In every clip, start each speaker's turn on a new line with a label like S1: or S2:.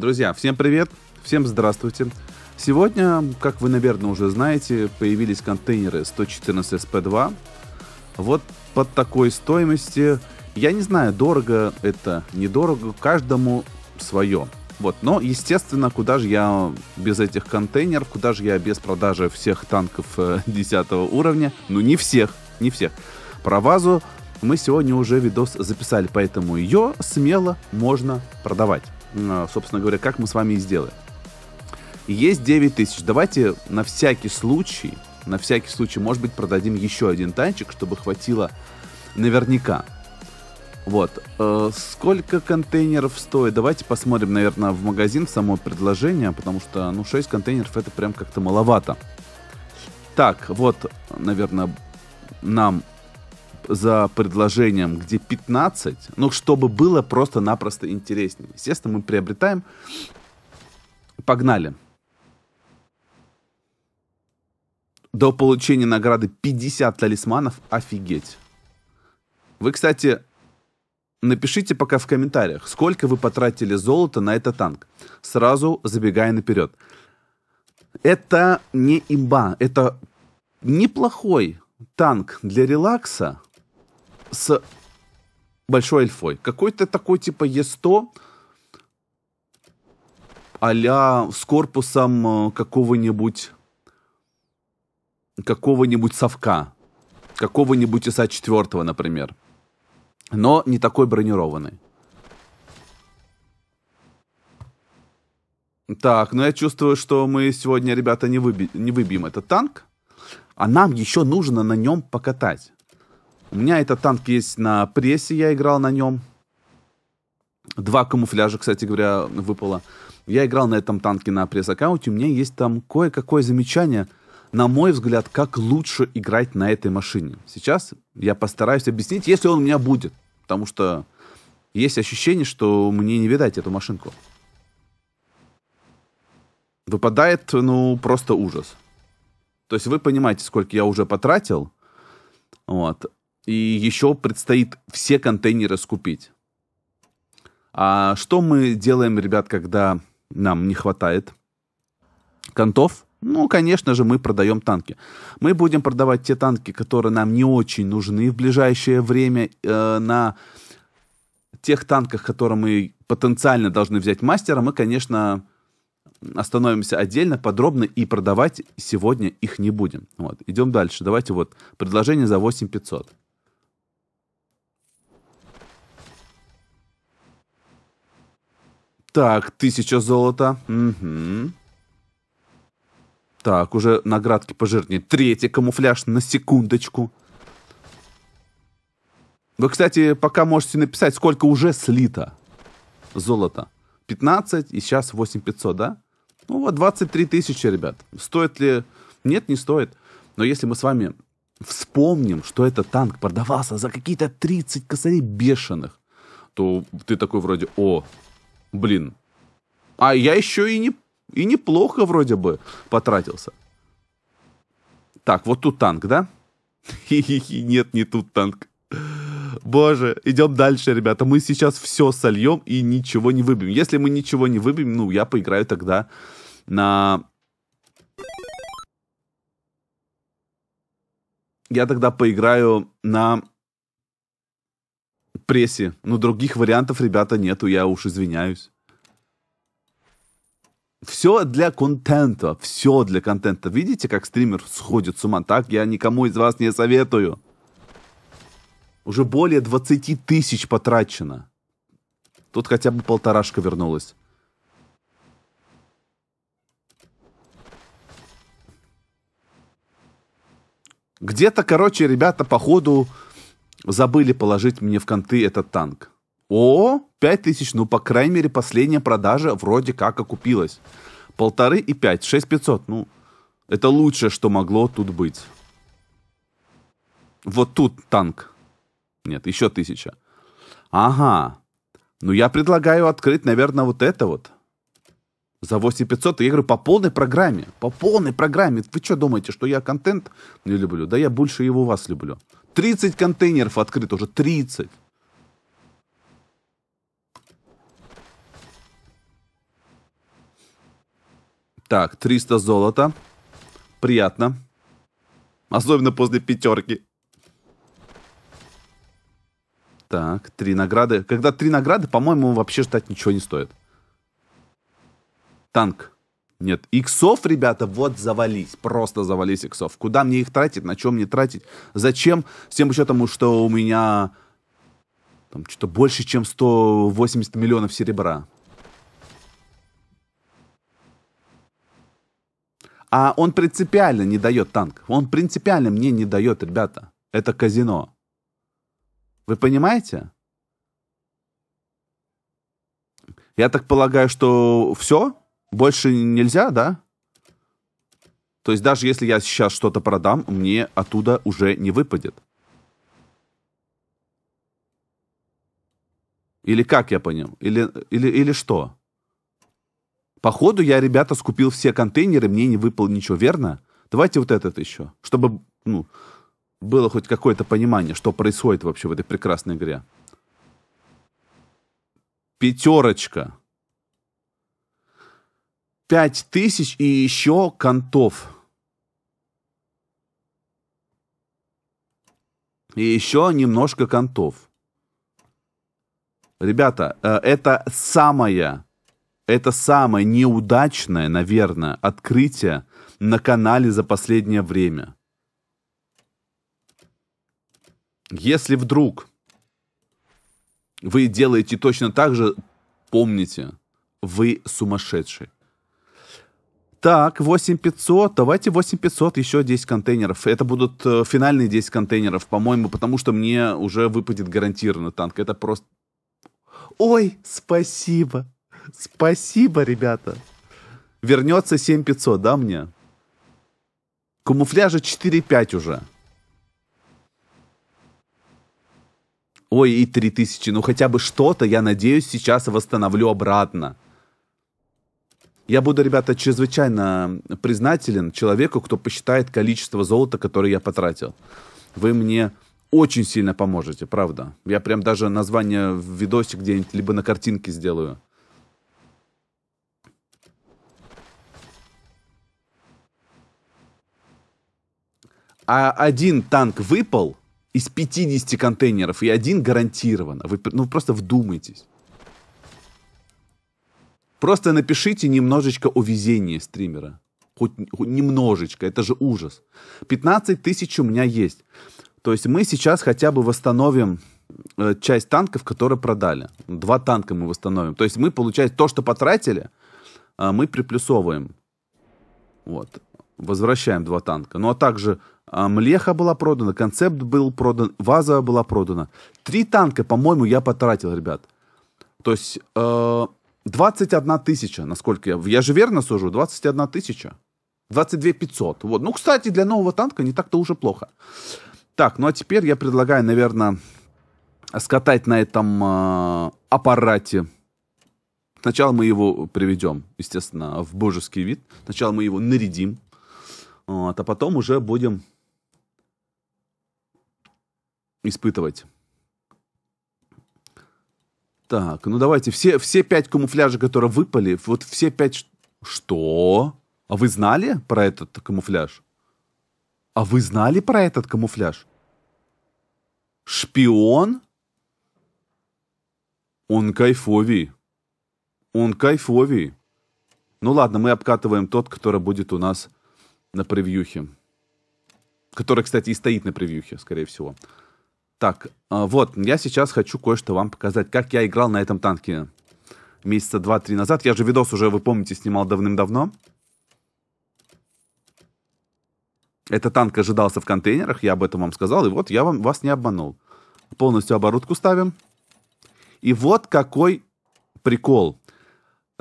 S1: Друзья, всем привет, всем здравствуйте. Сегодня, как вы, наверное, уже знаете, появились контейнеры 114 SP2. Вот под такой стоимости, я не знаю, дорого это, недорого, каждому свое. Вот, но, естественно, куда же я без этих контейнеров, куда же я без продажи всех танков 10 э, уровня? Ну, не всех, не всех. Про вазу мы сегодня уже видос записали, поэтому ее смело можно продавать. А, собственно говоря, как мы с вами и сделаем. Есть 9 тысяч. Давайте на всякий случай, на всякий случай, может быть, продадим еще один танчик, чтобы хватило наверняка. Вот. Э, сколько контейнеров стоит? Давайте посмотрим, наверное, в магазин само предложение, потому что, ну, 6 контейнеров это прям как-то маловато. Так, вот, наверное, нам за предложением, где 15, ну, чтобы было просто-напросто интереснее. Естественно, мы приобретаем. Погнали. До получения награды 50 талисманов. Офигеть. Вы, кстати, напишите пока в комментариях, сколько вы потратили золота на этот танк. Сразу забегая наперед. Это не имба, это неплохой танк для релакса, с большой эльфой. Какой-то такой типа Е100 а с корпусом э, какого-нибудь какого-нибудь совка, какого-нибудь ИСа 4, например. Но не такой бронированный. Так, ну я чувствую, что мы сегодня, ребята, не, выби- не выбьем этот танк. А нам еще нужно на нем покатать. У меня этот танк есть на прессе, я играл на нем. Два камуфляжа, кстати говоря, выпало. Я играл на этом танке на пресс-аккаунте. У меня есть там кое-какое замечание, на мой взгляд, как лучше играть на этой машине. Сейчас я постараюсь объяснить, если он у меня будет. Потому что есть ощущение, что мне не видать эту машинку. Выпадает, ну, просто ужас. То есть вы понимаете, сколько я уже потратил. Вот и еще предстоит все контейнеры скупить. А что мы делаем, ребят, когда нам не хватает контов? Ну, конечно же, мы продаем танки. Мы будем продавать те танки, которые нам не очень нужны в ближайшее время э, на тех танках, которые мы потенциально должны взять мастера, мы, конечно, остановимся отдельно, подробно и продавать сегодня их не будем. Вот. Идем дальше. Давайте вот предложение за 8500. Так, тысяча золота. Угу. Так, уже наградки пожирнее. Третий камуфляж на секундочку. Вы, кстати, пока можете написать, сколько уже слито золота. 15 и сейчас 8500, да? Ну вот 23 тысячи, ребят. Стоит ли? Нет, не стоит. Но если мы с вами вспомним, что этот танк продавался за какие-то 30 косарей бешеных, то ты такой вроде, о, Блин. А я еще и, не, и неплохо вроде бы потратился. Так, вот тут танк, да? нет, не тут танк. Боже, идем дальше, ребята. Мы сейчас все сольем и ничего не выбьем. Если мы ничего не выбьем, ну, я поиграю тогда на... Я тогда поиграю на прессе. Но других вариантов, ребята, нету, я уж извиняюсь. Все для контента, все для контента. Видите, как стример сходит с ума? Так я никому из вас не советую. Уже более 20 тысяч потрачено. Тут хотя бы полторашка вернулась. Где-то, короче, ребята, походу, Забыли положить мне в конты этот танк. О, 5000, ну, по крайней мере, последняя продажа вроде как окупилась. Полторы и пять, шесть пятьсот, ну, это лучшее, что могло тут быть. Вот тут танк. Нет, еще тысяча. Ага. Ну, я предлагаю открыть, наверное, вот это вот. За 8500, я говорю, по полной программе. По полной программе. Вы что думаете, что я контент не люблю? Да я больше его вас люблю. 30 контейнеров открыто уже, 30. Так, 300 золота. Приятно. Особенно после пятерки. Так, три награды. Когда три награды, по-моему, вообще ждать ничего не стоит. Танк. Нет, иксов, ребята, вот завались, просто завались иксов. Куда мне их тратить, на чем мне тратить, зачем? С тем учетом, что у меня там что-то больше, чем 180 миллионов серебра. А он принципиально не дает танк. Он принципиально мне не дает, ребята. Это казино. Вы понимаете? Я так полагаю, что все? Больше нельзя, да? То есть даже если я сейчас что-то продам, мне оттуда уже не выпадет. Или как я понял? Или, или, или что? Походу я, ребята, скупил все контейнеры, мне не выпало ничего, верно? Давайте вот этот еще, чтобы ну, было хоть какое-то понимание, что происходит вообще в этой прекрасной игре. Пятерочка пять тысяч и еще контов. И еще немножко контов. Ребята, э, это самое, это самое неудачное, наверное, открытие на канале за последнее время. Если вдруг вы делаете точно так же, помните, вы сумасшедший. Так, 8500, давайте 8500, еще 10 контейнеров. Это будут э, финальные 10 контейнеров, по-моему, потому что мне уже выпадет гарантированно танк. Это просто... Ой, спасибо. Спасибо, ребята. Вернется 7500, да, мне? Камуфляжа 4,5 уже. Ой, и 3000. Ну, хотя бы что-то, я надеюсь, сейчас восстановлю обратно. Я буду, ребята, чрезвычайно признателен человеку, кто посчитает количество золота, которое я потратил. Вы мне очень сильно поможете, правда. Я прям даже название в видосе где-нибудь, либо на картинке сделаю. А один танк выпал из 50 контейнеров, и один гарантированно. Вы ну, просто вдумайтесь. Просто напишите немножечко о везении стримера. Хоть, хоть немножечко, это же ужас. 15 тысяч у меня есть. То есть мы сейчас хотя бы восстановим э, часть танков, которые продали. Два танка мы восстановим. То есть мы, получается, то, что потратили, э, мы приплюсовываем. Вот. Возвращаем два танка. Ну а также э, Млеха была продана, концепт был продан, ваза была продана. Три танка, по-моему, я потратил, ребят. То есть э, 21 тысяча, насколько я... Я же верно сужу, 21 тысяча. 22 500. Вот. Ну, кстати, для нового танка не так-то уже плохо. Так, ну а теперь я предлагаю, наверное, скатать на этом э, аппарате. Сначала мы его приведем, естественно, в божеский вид. Сначала мы его нарядим. Вот, а потом уже будем испытывать. Так, ну давайте, все, все пять камуфляжей, которые выпали, вот все пять... Что? А вы знали про этот камуфляж? А вы знали про этот камуфляж? Шпион? Он кайфовий. Он кайфовий. Ну ладно, мы обкатываем тот, который будет у нас на превьюхе. Который, кстати, и стоит на превьюхе, скорее всего. Так, а, вот, я сейчас хочу кое-что вам показать, как я играл на этом танке месяца два-три назад. Я же видос уже, вы помните, снимал давным-давно. Этот танк ожидался в контейнерах, я об этом вам сказал, и вот я вам, вас не обманул. Полностью оборудку ставим. И вот какой прикол.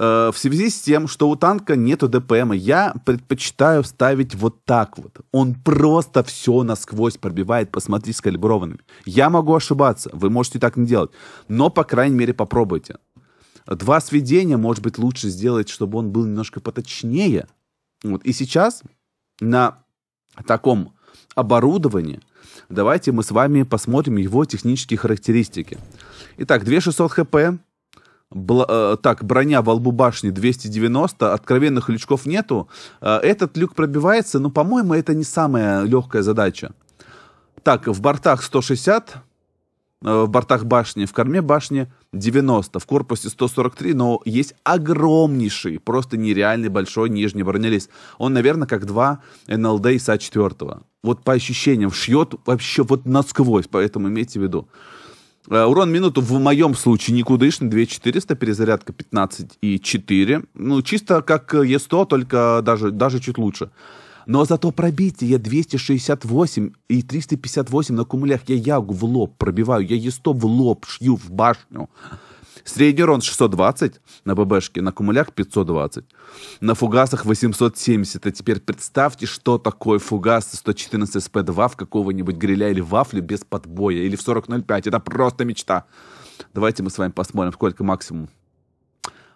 S1: Э, в связи с тем, что у танка нету ДПМа, я предпочитаю ставить вот так вот. Он просто все насквозь пробивает, посмотри, с калиброванными. Я могу ошибаться, вы можете так не делать, но, по крайней мере, попробуйте. Два сведения, может быть, лучше сделать, чтобы он был немножко поточнее. Вот. И сейчас на таком оборудовании давайте мы с вами посмотрим его технические характеристики. Итак, 2600 хп, Бла, э, так, броня во лбу башни 290, откровенных лючков нету. Э, этот люк пробивается, но, по-моему, это не самая легкая задача. Так, в бортах 160, э, в бортах башни, в корме башни 90, в корпусе 143, но есть огромнейший, просто нереальный большой нижний бронелист. Он, наверное, как два НЛД и 4 Вот по ощущениям шьет вообще вот насквозь, поэтому имейте в виду. Э, урон минуту в моем случае никудышный, 2400, перезарядка 15 и 4. Ну, чисто как э, Е100, только даже, даже чуть лучше. Но зато пробитие 268 и 358 на кумулях я ягу в лоб пробиваю, я Е100 в лоб шью в башню. Средний урон 620 на ББшке, на кумулях 520, на фугасах 870. А теперь представьте, что такое фугас 114 СП-2 в какого-нибудь гриля или вафле без подбоя, или в 40.05. Это просто мечта. Давайте мы с вами посмотрим, сколько максимум.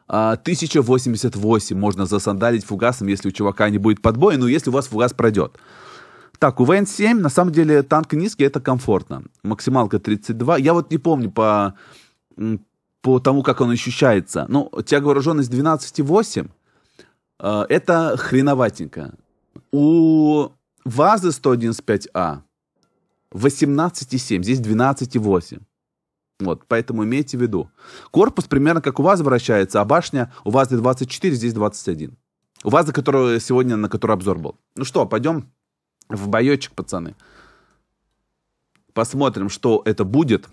S1: 1088 а, можно засандалить фугасом, если у чувака не будет подбоя, но ну, если у вас фугас пройдет. Так, у ВН-7, на самом деле, танк низкий, это комфортно. Максималка 32. Я вот не помню по по тому, как он ощущается. Ну, тяга вооруженность 12,8 э, это хреноватенько. У ВАЗы 115А 18,7, здесь 12,8. Вот, поэтому имейте в виду. Корпус примерно как у вас вращается, а башня у вас 24, здесь 21. У вас, за которую сегодня, на который обзор был. Ну что, пойдем в боечек, пацаны. Посмотрим, что это будет.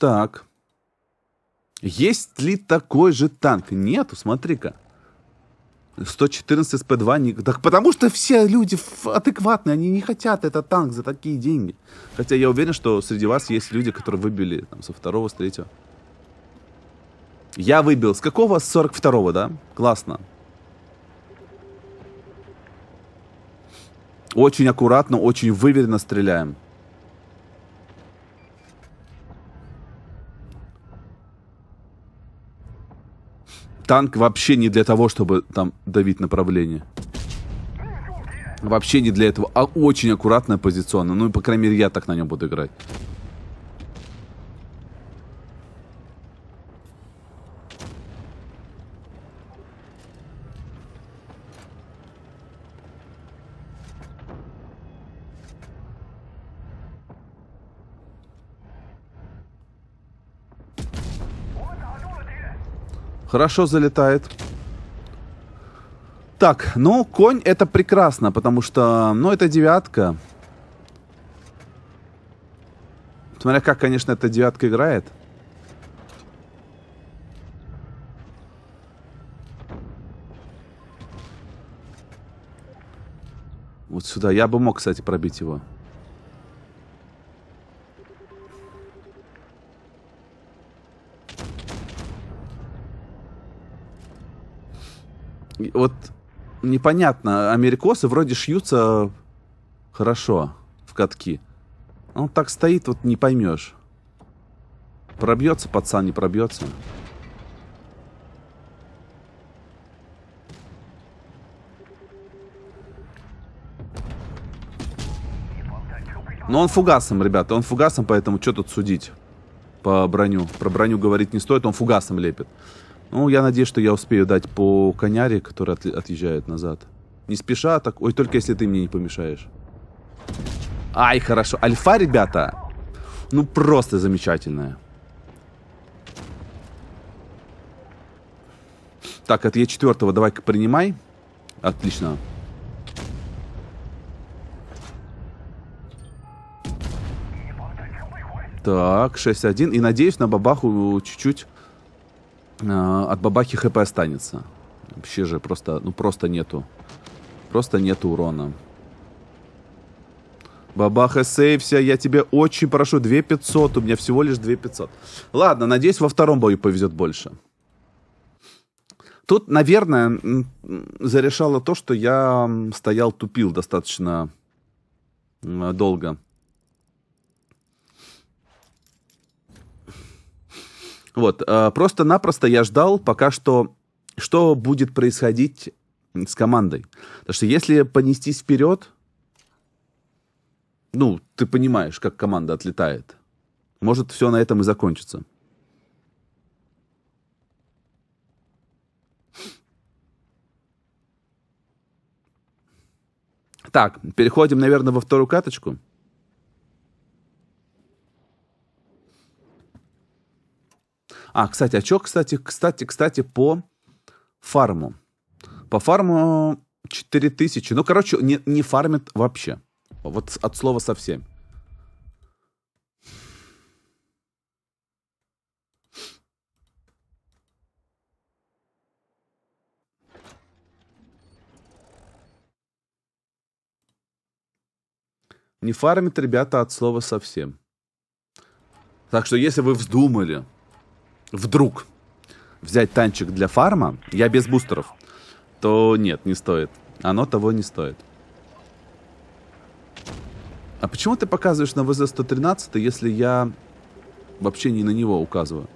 S1: Так. Есть ли такой же танк? Нету, смотри-ка. 114 СП-2 не... Так потому что все люди адекватные, они не хотят этот танк за такие деньги. Хотя я уверен, что среди вас есть люди, которые выбили там, со второго, с третьего. Я выбил. С какого? С 42-го, да? Классно. Очень аккуратно, очень выверенно стреляем. танк вообще не для того, чтобы там давить направление. Вообще не для этого, а очень аккуратно позиционно. Ну, и по крайней мере, я так на нем буду играть. Хорошо залетает. Так, ну, конь это прекрасно, потому что, ну, это девятка. Смотря как, конечно, эта девятка играет. Вот сюда. Я бы мог, кстати, пробить его. вот непонятно, америкосы вроде шьются хорошо в катки. Он ну, так стоит, вот не поймешь. Пробьется пацан, не пробьется. Но он фугасом, ребята, он фугасом, поэтому что тут судить? По броню. Про броню говорить не стоит, он фугасом лепит. Ну, я надеюсь, что я успею дать по коняре, который от, отъезжает назад. Не спеша, так... Ой, только если ты мне не помешаешь. Ай, хорошо. Альфа, ребята, ну просто замечательная. Так, от Е4 давай-ка принимай. Отлично. Так, 6-1. И надеюсь на бабаху чуть-чуть а, от бабахи хп останется. Вообще же просто, ну просто нету. Просто нету урона. Бабаха, сейвся, я тебе очень прошу. 2500, у меня всего лишь 2500. Ладно, надеюсь, во втором бою повезет больше. Тут, наверное, зарешало то, что я стоял, тупил достаточно долго. Вот, а, просто-напросто я ждал пока что, что будет происходить с командой. Потому что если понестись вперед, ну, ты понимаешь, как команда отлетает. Может, все на этом и закончится. Так, переходим, наверное, во вторую каточку. А, кстати, а что, кстати, кстати, кстати, по фарму? По фарму 4000. Ну, короче, не, не фармит вообще. Вот от слова совсем. Не фармит ребята от слова совсем. Так что если вы вздумали вдруг взять танчик для фарма, я без бустеров, то нет, не стоит. Оно того не стоит. А почему ты показываешь на ВЗ-113, если я вообще не на него указываю?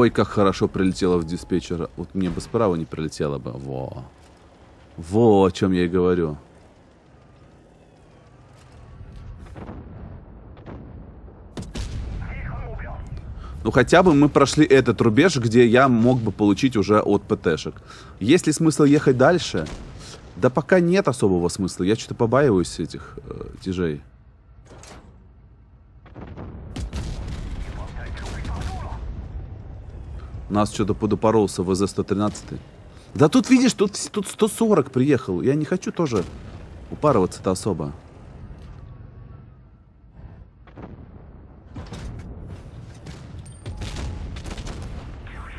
S1: Ой, как хорошо прилетело в диспетчера. Вот мне бы справа не прилетело бы. Во. Во, о чем я и говорю. Ну, хотя бы мы прошли этот рубеж, где я мог бы получить уже от ПТшек. Есть ли смысл ехать дальше? Да пока нет особого смысла. Я что-то побаиваюсь этих э, тяжей. Нас что-то подупоролся ВЗ-113. Да тут, видишь, тут, тут 140 приехал. Я не хочу тоже упарываться-то особо.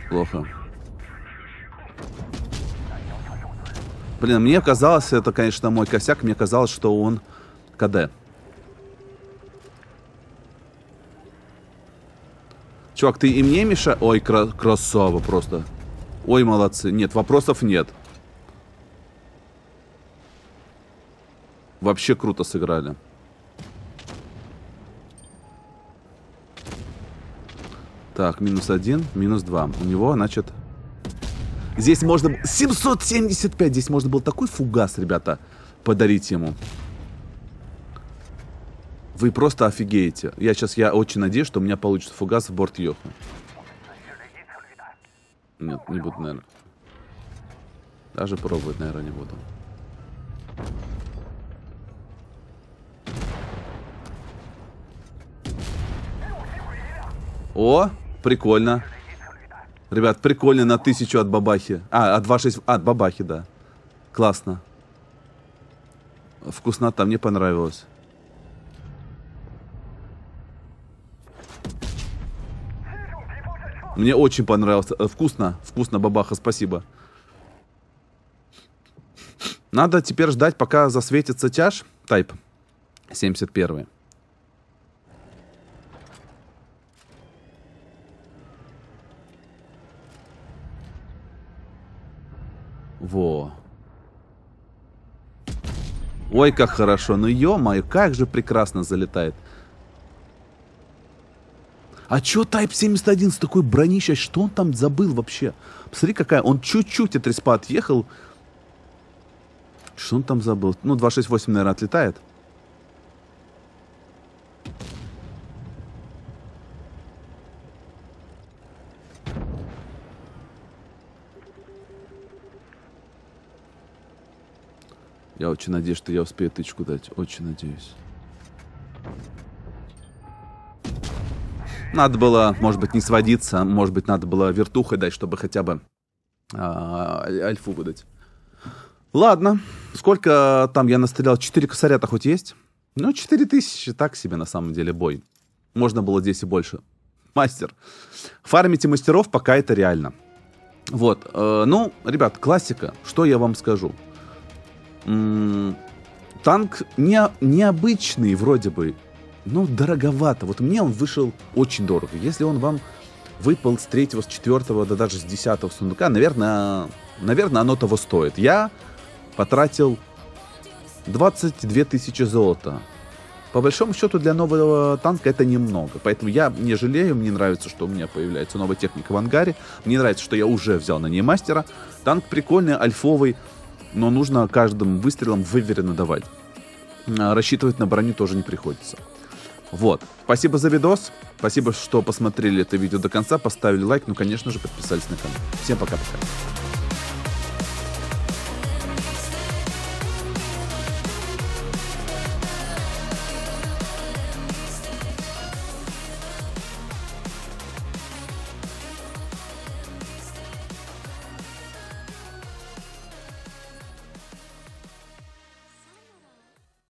S1: Плохо. Блин, мне казалось, это, конечно, мой косяк, мне казалось, что он КД. Чувак, ты и мне Миша, Ой, кра красава просто. Ой, молодцы. Нет, вопросов нет. Вообще круто сыграли. Так, минус один, минус два. У него, значит... Здесь можно... 775! Здесь можно было такой фугас, ребята, подарить ему. Вы просто офигеете. Я сейчас, я очень надеюсь, что у меня получится фугас в борт Йохна. Нет, не буду, наверное. Даже пробовать, наверное, не буду. О, прикольно. Ребят, прикольно на тысячу от бабахи. А, от 2,6... от бабахи, да. Классно. Вкуснота, мне понравилось. Мне очень понравилось. Э, вкусно, вкусно, бабаха, спасибо. Надо теперь ждать, пока засветится тяж. Тайп. 71. Во. Ой, как хорошо. Ну, ё-моё, как же прекрасно залетает. А чё Type 71 с такой бронищей? Что он там забыл вообще? Посмотри, какая. Он чуть-чуть от респа отъехал. Что он там забыл? Ну, 268, наверное, отлетает. Я очень надеюсь, что я успею тычку дать. Очень надеюсь. Надо было, может быть, не сводиться, может быть, надо было вертухой дать, чтобы хотя бы а, альфу выдать. Ладно, сколько там я настрелял? Четыре косаря-то хоть есть? Ну, четыре тысячи, так себе на самом деле бой. Можно было здесь и больше. Мастер. Фармите мастеров, пока это реально. Вот, э, ну, ребят, классика, что я вам скажу. М -м танк не, необычный вроде бы, ну, дороговато. Вот мне он вышел очень дорого. Если он вам выпал с третьего, с четвертого, да даже с десятого сундука, наверное, наверное, оно того стоит. Я потратил 22 тысячи золота. По большому счету для нового танка это немного. Поэтому я не жалею, мне нравится, что у меня появляется новая техника в ангаре. Мне нравится, что я уже взял на ней мастера. Танк прикольный, альфовый, но нужно каждым выстрелом выверенно давать. А, рассчитывать на броню тоже не приходится. Вот. Спасибо за видос. Спасибо, что посмотрели это видео до конца, поставили лайк, ну, конечно же, подписались на канал. Всем пока-пока.